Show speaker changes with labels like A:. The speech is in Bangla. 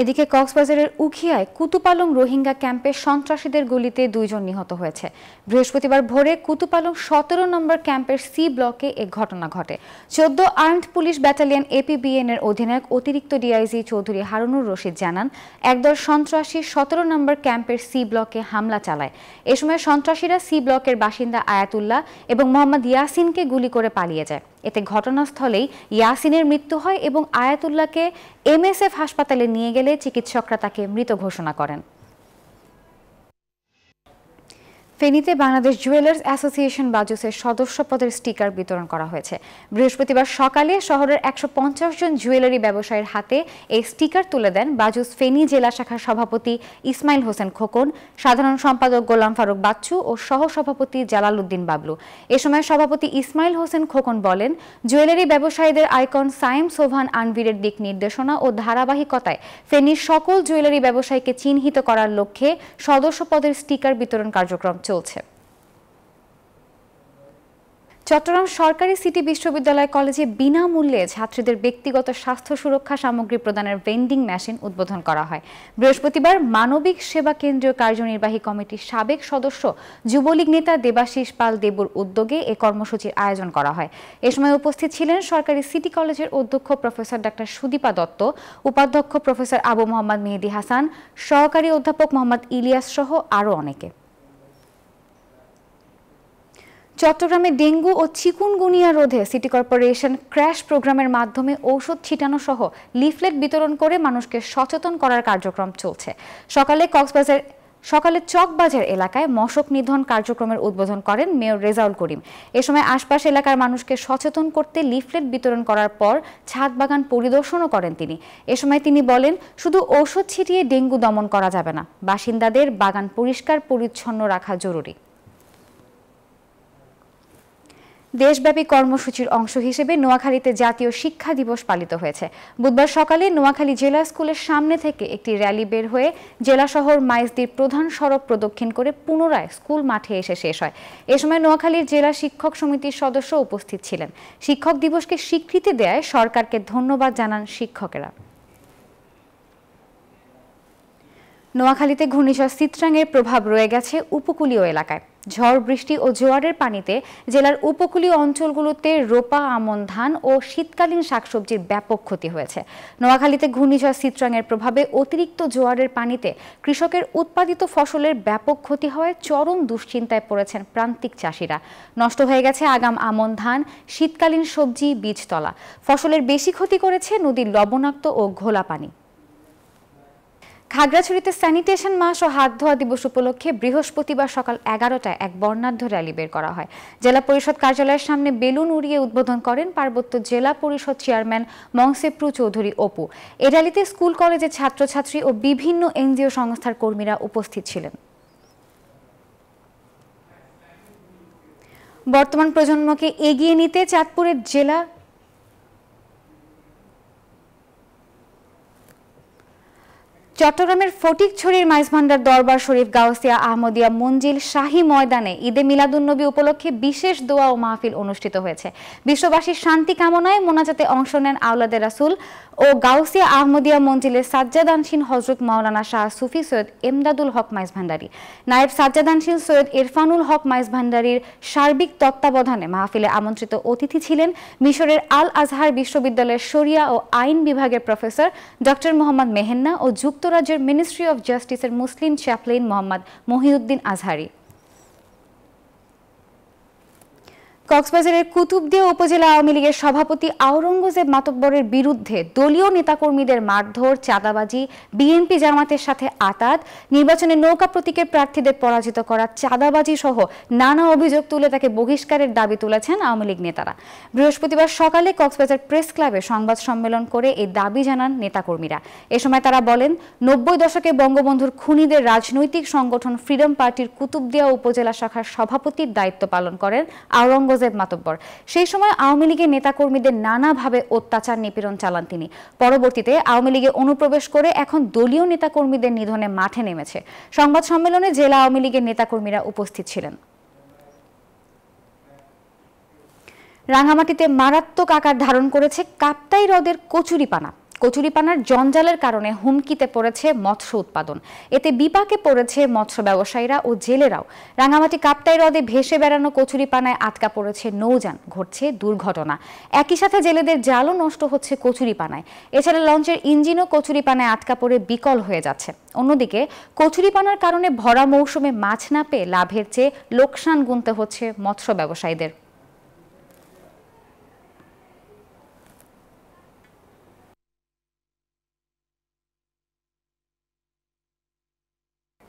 A: এদিকে কক্সবাজারের উখিয়ায় কুতুপালং রোহিঙ্গা ক্যাম্পে সন্ত্রাসীদের গুলিতে দুইজন নিহত হয়েছে বৃহস্পতিবার ভোরে কুতুপালং সতেরো নম্বর ক্যাম্পের সি ব্লকে এ ঘটনা ঘটে চোদ্দ আর্মড পুলিশ ব্যাটালিয়ান এপিবিএন এর অধিনায়ক অতিরিক্ত ডিআইজি চৌধুরী হারুনুর রশিদ জানান একদল সন্ত্রাসী সতেরো নম্বর ক্যাম্পের সি ব্লকে হামলা চালায় এ সময় সন্ত্রাসীরা সি ব্লকের বাসিন্দা আয়াতুল্লাহ এবং মোহাম্মদ ইয়াসিনকে গুলি করে পালিয়ে যায় এতে ঘটনাস্থলেই ইয়াসিনের মৃত্যু হয় এবং আয়াতুল্লাহকে এমএসএফ হাসপাতালে নিয়ে গেলে চিকিৎসকরা তাকে মৃত ঘোষণা করেন ফেনীতে বাংলাদেশ জুয়েলার্স অ্যাসোসিয়েশন বাজুসের সদস্য পদের স্টিকার বিতরণ করা হয়েছে বৃহস্পতিবার সকালে শহরের একশো জন জুয়েলারি ব্যবসায়ীর হাতে এই স্টিকার তুলে দেন বাজুস ফেনী জেলা শাখার সভাপতি ইসমাইল হোসেন খোকন সাধারণ সম্পাদক গোলাম ফারুক বাচ্চু ও সহসভাপতি জালাল উদ্দিন বাবলু এ সময় সভাপতি ইসমাইল হোসেন খোকন বলেন জুয়েলারি ব্যবসায়ীদের আইকন সায়েম সোভান আনভিরের দিক নির্দেশনা ও ধারাবাহিকতায় ফেনীর সকল জুয়েলারি ব্যবসায়ীকে চিহ্নিত করার লক্ষ্যে সদস্য পদের স্টিকার বিতরণ কার্যক্রম চলছে চট্টগ্রাম সরকারি সিটি বিশ্ববিদ্যালয় কলেজে বিনামূল্যে ছাত্রীদের ব্যক্তিগত স্বাস্থ্য সুরক্ষা সামগ্রী প্রদানের ভেন্ডিং মেশিন উদ্বোধন করা হয় বৃহস্পতিবার মানবিক সেবা কেন্দ্রীয় কার্যনির্বাহী কমিটির সাবেক সদস্য যুবলীগ নেতা দেবাশিস পাল দেবুর উদ্যোগে এ কর্মসূচির আয়োজন করা হয় এ সময় উপস্থিত ছিলেন সরকারি সিটি কলেজের অধ্যক্ষ প্রফেসর ডাক্তার সুদীপা দত্ত উপাধ্যক্ষ প্রফেসর আবু মোহাম্মদ মেহেদি হাসান সহকারী অধ্যাপক মোহাম্মদ ইলিয়াস সহ আরও অনেকে চট্টগ্রামে ডেঙ্গু ও চিকুনগুনিয়া রোধে সিটি কর্পোরেশন ক্র্যাশ প্রোগ্রামের মাধ্যমে ঔষধ ছিটানো সহ লিফলেট বিতরণ করে মানুষকে সচেতন করার কার্যক্রম চলছে সকালে কক্সবাজার সকালে চকবাজার এলাকায় মশক নিধন কার্যক্রমের উদ্বোধন করেন মেয়র রেজাউল করিম এ সময় আশপাশ এলাকার মানুষকে সচেতন করতে লিফলেট বিতরণ করার পর ছাদ বাগান পরিদর্শনও করেন তিনি এ সময় তিনি বলেন শুধু ঔষধ ছিটিয়ে ডেঙ্গু দমন করা যাবে না বাসিন্দাদের বাগান পরিষ্কার পরিচ্ছন্ন রাখা জরুরি দেশব্যাপী কর্মসূচির অংশ হিসেবে নোয়াখালীতে জাতীয় শিক্ষা দিবস পালিত হয়েছে বুধবার সকালে নোয়াখালী জেলা স্কুলের সামনে থেকে একটি র্যালি বের হয়ে জেলা শহর মাইজদির প্রধান সড়ক প্রদক্ষিণ করে পুনরায় স্কুল মাঠে এসে শেষ হয় এ সময় নোয়াখালীর জেলা শিক্ষক সমিতির সদস্য উপস্থিত ছিলেন শিক্ষক দিবসকে স্বীকৃতি দেয় সরকারকে ধন্যবাদ জানান শিক্ষকেরা নোয়াখালীতে ঘূর্ণিঝড় সিত্রাংয়ের প্রভাব রয়ে গেছে উপকূলীয় এলাকায় ঝড় বৃষ্টি ও জোয়ারের পানিতে জেলার উপকূলীয় অঞ্চলগুলোতে রোপা আমন ধান ও শীতকালীন শাকসবজির ব্যাপক ক্ষতি হয়েছে নোয়াখালীতে ঘূর্ণিঝড় সিত্রাংয়ের প্রভাবে অতিরিক্ত জোয়ারের পানিতে কৃষকের উৎপাদিত ফসলের ব্যাপক ক্ষতি হয় চরম দুশ্চিন্তায় পড়েছেন প্রান্তিক চাষিরা নষ্ট হয়ে গেছে আগাম আমন ধান শীতকালীন সবজি বীজতলা ফসলের বেশি ক্ষতি করেছে নদীর লবণাক্ত ও ঘোলা পানি খাগড়াছড়িতে স্যানিটেশন মাস ও হাত ধোয়া দিবস উপলক্ষে বৃহস্পতিবার সকাল এগারোটায় এক বর্ণাঢ্য র্যালি বের করা হয় জেলা পরিষদ কার্যালয়ের সামনে বেলুন উড়িয়ে উদ্বোধন করেন পার্বত্য জেলা পরিষদ চেয়ারম্যান মংসেপ্রু চৌধুরী অপু এ র্যালিতে স্কুল কলেজের ছাত্রছাত্রী ও বিভিন্ন এনজিও সংস্থার কর্মীরা উপস্থিত ছিলেন বর্তমান প্রজন্মকে এগিয়ে নিতে চাঁদপুরের জেলা চট্টগ্রামের ফটিকছড়ির মাইজভান্ডার দরবার শরীফ গাউসিয়া আহমদিয়া মঞ্জিল শাহী ময়দানে ঈদে মিলাদুন্নবী উপলক্ষে বিশেষ দোয়া ও মাহফিল অনুষ্ঠিত হয়েছে বিশ্ববাসীর শান্তি কামনায় মোনাজাতে অংশ নেন আওলাদের রাসুল ও গাউসিয়া আহমদিয়া মঞ্জিলের সাজ্জাদানসীন হজরত মাওলানা শাহ সুফি সৈয়দ এমদাদুল হক ভান্ডারী নায়েব সাজ্জাদানসীন সৈয়দ ইরফানুল হক ভান্ডারীর সার্বিক তত্ত্বাবধানে মাহফিলে আমন্ত্রিত অতিথি ছিলেন মিশরের আল আজহার বিশ্ববিদ্যালয়ের শরিয়া ও আইন বিভাগের প্রফেসর ডক্টর মোহাম্মদ মেহেন্না ও যুক্ত যুক্তরাজ্যের মিনিস্ট্রি অফ জাস্টিসের মুসলিম চ্যাপলিন মোহাম্মদ মহিউদ্দিন আজহারি কক্সবাজারের কুতুবদিয়া উপজেলা আওয়ামী লীগের সভাপতি আওরঙ্গজেব মাতব্বরের বিরুদ্ধে দলীয় নেতাকর্মীদের মারধর চাঁদাবাজি বিএনপি জামাতের সাথে আতাত নির্বাচনে নৌকা প্রতীকের প্রার্থীদের পরাজিত করা চাঁদাবাজি সহ নানা অভিযোগ তুলে তাকে বহিষ্কারের দাবি তুলেছেন আওয়ামী লীগ নেতারা বৃহস্পতিবার সকালে কক্সবাজার প্রেস ক্লাবে সংবাদ সম্মেলন করে এই দাবি জানান নেতাকর্মীরা এ সময় তারা বলেন নব্বই দশকে বঙ্গবন্ধুর খুনিদের রাজনৈতিক সংগঠন ফ্রিডম পার্টির কুতুবদিয়া উপজেলা শাখার সভাপতির দায়িত্ব পালন করেন আওরঙ্গ জোসেফ মাতব্বর সেই সময় আওয়ামী লীগের নেতাকর্মীদের নানাভাবে অত্যাচার নিপীড়ন চালান তিনি পরবর্তীতে আওয়ামী লীগে অনুপ্রবেশ করে এখন দলীয় নেতাকর্মীদের নিধনে মাঠে নেমেছে সংবাদ সম্মেলনে জেলা আওয়ামী লীগের নেতাকর্মীরা উপস্থিত ছিলেন রাঙামাটিতে মারাত্মক আকার ধারণ করেছে কাপ্তাই হ্রদের কচুরিপানা কচুরিপানার জঞ্জালের কারণে হুমকিতে পড়েছে মৎস্য উৎপাদন এতে বিপাকে পড়েছে মৎস্য ব্যবসায়ীরা ও জেলেরাও রাঙামাটি কাপ্তাই হ্রদে ভেসে বেড়ানো কচুরিপানায় আটকা পড়েছে নৌযান ঘটছে দুর্ঘটনা একই সাথে জেলেদের জালও নষ্ট হচ্ছে কচুরিপানায় এছাড়া লঞ্চের ইঞ্জিনও কচুরিপানায় আটকা পড়ে বিকল হয়ে যাচ্ছে অন্যদিকে কচুরিপানার কারণে ভরা মৌসুমে মাছ না পেয়ে লাভের চেয়ে লোকসান গুনতে হচ্ছে মৎস্য ব্যবসায়ীদের